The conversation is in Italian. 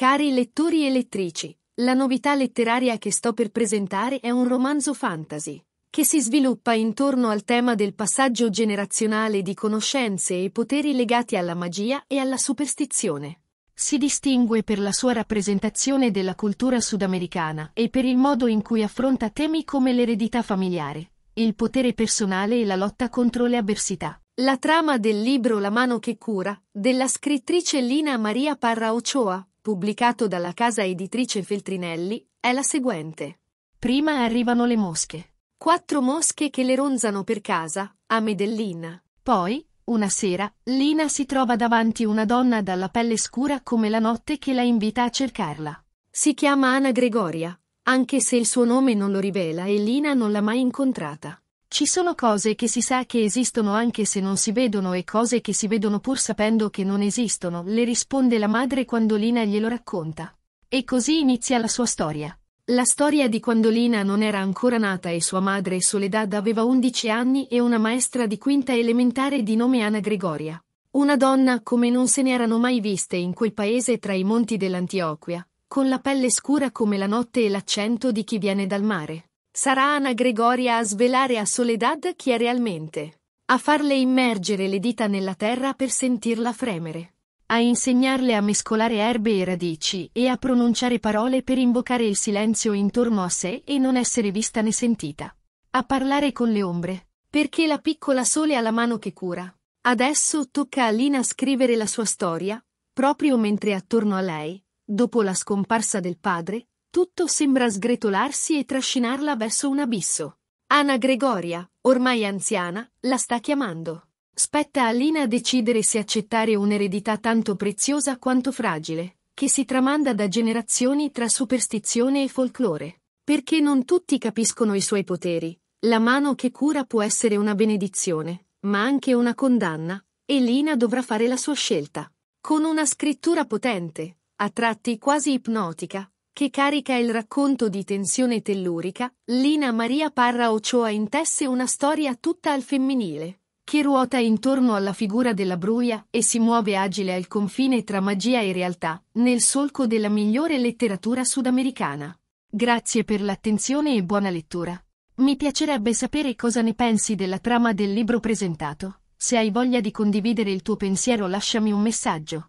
Cari lettori e lettrici, la novità letteraria che sto per presentare è un romanzo fantasy, che si sviluppa intorno al tema del passaggio generazionale di conoscenze e poteri legati alla magia e alla superstizione. Si distingue per la sua rappresentazione della cultura sudamericana e per il modo in cui affronta temi come l'eredità familiare, il potere personale e la lotta contro le avversità. La trama del libro La mano che cura, della scrittrice Lina Maria Parra Ochoa, pubblicato dalla casa editrice Feltrinelli, è la seguente. Prima arrivano le mosche. Quattro mosche che le ronzano per casa, a Medellina. Poi, una sera, Lina si trova davanti una donna dalla pelle scura come la notte che la invita a cercarla. Si chiama Ana Gregoria, anche se il suo nome non lo rivela e Lina non l'ha mai incontrata. Ci sono cose che si sa che esistono anche se non si vedono e cose che si vedono pur sapendo che non esistono, le risponde la madre quando Lina glielo racconta. E così inizia la sua storia. La storia di quando Lina non era ancora nata e sua madre Soledad aveva 11 anni e una maestra di quinta elementare di nome Anna Gregoria. Una donna come non se ne erano mai viste in quel paese tra i monti dell'Antioquia, con la pelle scura come la notte e l'accento di chi viene dal mare. Sarà Ana Gregoria a svelare a Soledad chi è realmente, a farle immergere le dita nella terra per sentirla fremere, a insegnarle a mescolare erbe e radici e a pronunciare parole per invocare il silenzio intorno a sé e non essere vista né sentita, a parlare con le ombre, perché la piccola sole ha la mano che cura. Adesso tocca a Lina scrivere la sua storia, proprio mentre attorno a lei, dopo la scomparsa del padre, tutto sembra sgretolarsi e trascinarla verso un abisso. Anna Gregoria, ormai anziana, la sta chiamando. Spetta a Lina decidere se accettare un'eredità tanto preziosa quanto fragile, che si tramanda da generazioni tra superstizione e folklore. Perché non tutti capiscono i suoi poteri. La mano che cura può essere una benedizione, ma anche una condanna, e Lina dovrà fare la sua scelta. Con una scrittura potente, a tratti quasi ipnotica, che carica il racconto di tensione tellurica, Lina Maria Parra Ochoa intesse una storia tutta al femminile, che ruota intorno alla figura della Bruia e si muove agile al confine tra magia e realtà, nel solco della migliore letteratura sudamericana. Grazie per l'attenzione e buona lettura. Mi piacerebbe sapere cosa ne pensi della trama del libro presentato. Se hai voglia di condividere il tuo pensiero lasciami un messaggio.